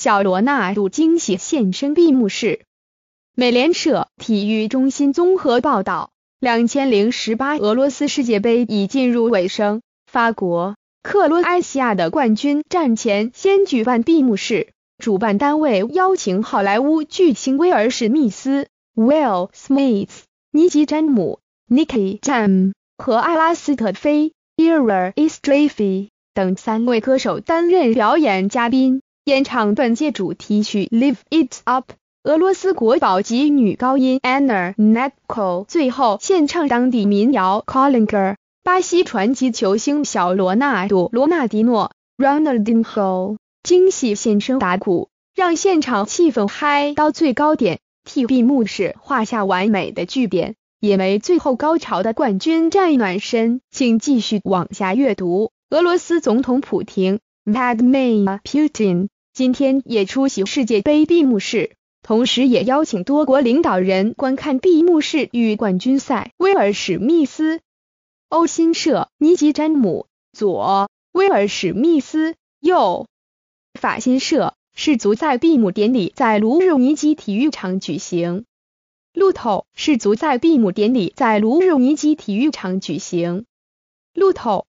小罗纳度惊喜现身闭幕式。美联社体育中心综合报道：两千零十八俄罗斯世界杯已进入尾声，法国、克罗埃西亚的冠军战前先举办闭幕式。主办单位邀请好莱坞巨星威尔史密斯 （Will Smith）、尼基詹姆 （Nicki Jam） 和阿拉斯特菲 e r a e s t e f i 等三位歌手担任表演嘉宾。演唱本届主题曲《Live It Up》，俄罗斯国宝级女高音 Anna n e t k o 最后献唱当地民谣《c o l l i n g e r 巴西传奇球星小罗纳多罗纳迪诺 Ronaldinho 惊喜现身打鼓，让现场气氛嗨到最高点，替闭幕式画下完美的句点。也为最后高潮的冠军站暖身，请继续往下阅读。俄罗斯总统普京。Madame Putin 今天也出席世界杯闭幕式，同时也邀请多国领导人观看闭幕式与冠军赛。威尔史密斯。欧新社，尼基詹姆左，威尔史密斯右。法新社，世足在闭幕典礼在卢日尼基体育场举行。路透，世足在闭幕典礼在卢日尼基体育场举行。路透。